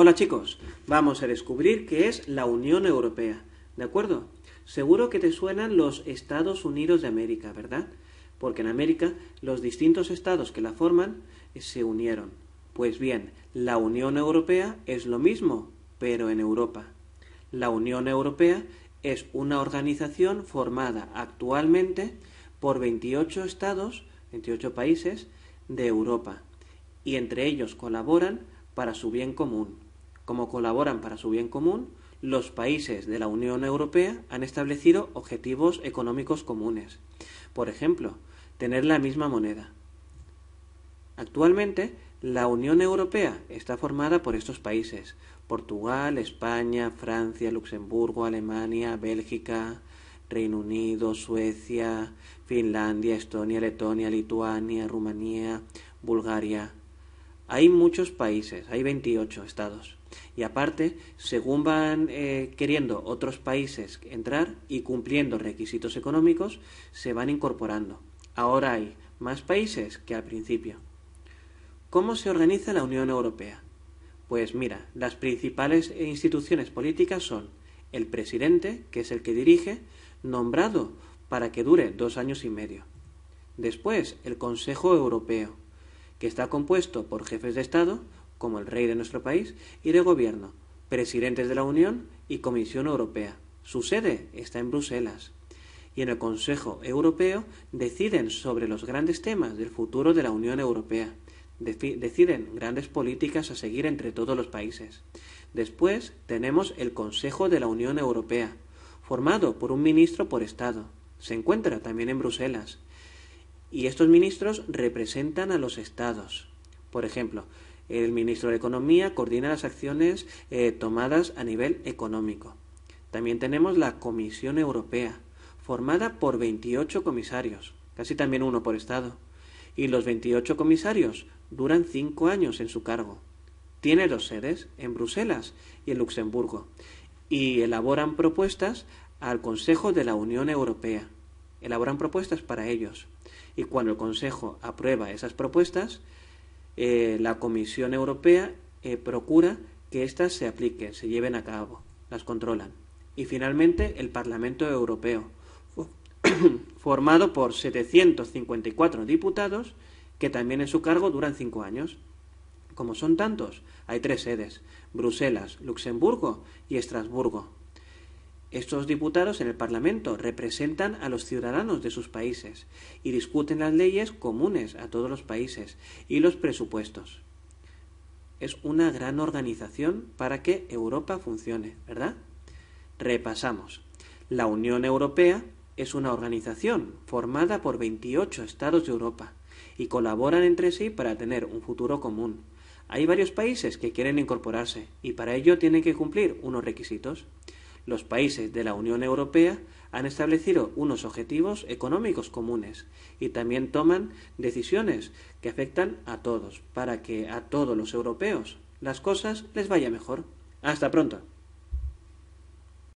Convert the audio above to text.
Hola chicos, vamos a descubrir qué es la Unión Europea, ¿de acuerdo? Seguro que te suenan los Estados Unidos de América, ¿verdad? Porque en América los distintos estados que la forman eh, se unieron. Pues bien, la Unión Europea es lo mismo, pero en Europa. La Unión Europea es una organización formada actualmente por 28 estados, 28 países de Europa, y entre ellos colaboran para su bien común como colaboran para su bien común, los países de la Unión Europea han establecido objetivos económicos comunes. Por ejemplo, tener la misma moneda. Actualmente, la Unión Europea está formada por estos países Portugal, España, Francia, Luxemburgo, Alemania, Bélgica, Reino Unido, Suecia, Finlandia, Estonia, Letonia, Lituania, Rumanía, Bulgaria. Hay muchos países, hay 28 estados, y aparte, según van eh, queriendo otros países entrar y cumpliendo requisitos económicos, se van incorporando. Ahora hay más países que al principio. ¿Cómo se organiza la Unión Europea? Pues mira, las principales instituciones políticas son el presidente, que es el que dirige, nombrado para que dure dos años y medio. Después, el Consejo Europeo, que está compuesto por jefes de Estado, como el rey de nuestro país, y de gobierno, presidentes de la Unión y Comisión Europea. Su sede está en Bruselas. Y en el Consejo Europeo deciden sobre los grandes temas del futuro de la Unión Europea. Deciden grandes políticas a seguir entre todos los países. Después tenemos el Consejo de la Unión Europea, formado por un ministro por Estado. Se encuentra también en Bruselas. Y estos ministros representan a los Estados. Por ejemplo, el ministro de Economía coordina las acciones eh, tomadas a nivel económico. También tenemos la Comisión Europea, formada por 28 comisarios, casi también uno por Estado. Y los 28 comisarios duran cinco años en su cargo. Tiene dos sedes, en Bruselas y en Luxemburgo, y elaboran propuestas al Consejo de la Unión Europea. Elaboran propuestas para ellos. Y cuando el Consejo aprueba esas propuestas, eh, la Comisión Europea eh, procura que éstas se apliquen, se lleven a cabo, las controlan. Y finalmente el Parlamento Europeo, formado por 754 diputados, que también en su cargo duran cinco años. Como son tantos, hay tres sedes, Bruselas, Luxemburgo y Estrasburgo, estos diputados en el Parlamento representan a los ciudadanos de sus países y discuten las leyes comunes a todos los países y los presupuestos. Es una gran organización para que Europa funcione, ¿verdad? Repasamos. La Unión Europea es una organización formada por 28 estados de Europa y colaboran entre sí para tener un futuro común. Hay varios países que quieren incorporarse y para ello tienen que cumplir unos requisitos los países de la Unión Europea han establecido unos objetivos económicos comunes y también toman decisiones que afectan a todos, para que a todos los europeos las cosas les vaya mejor. Hasta pronto.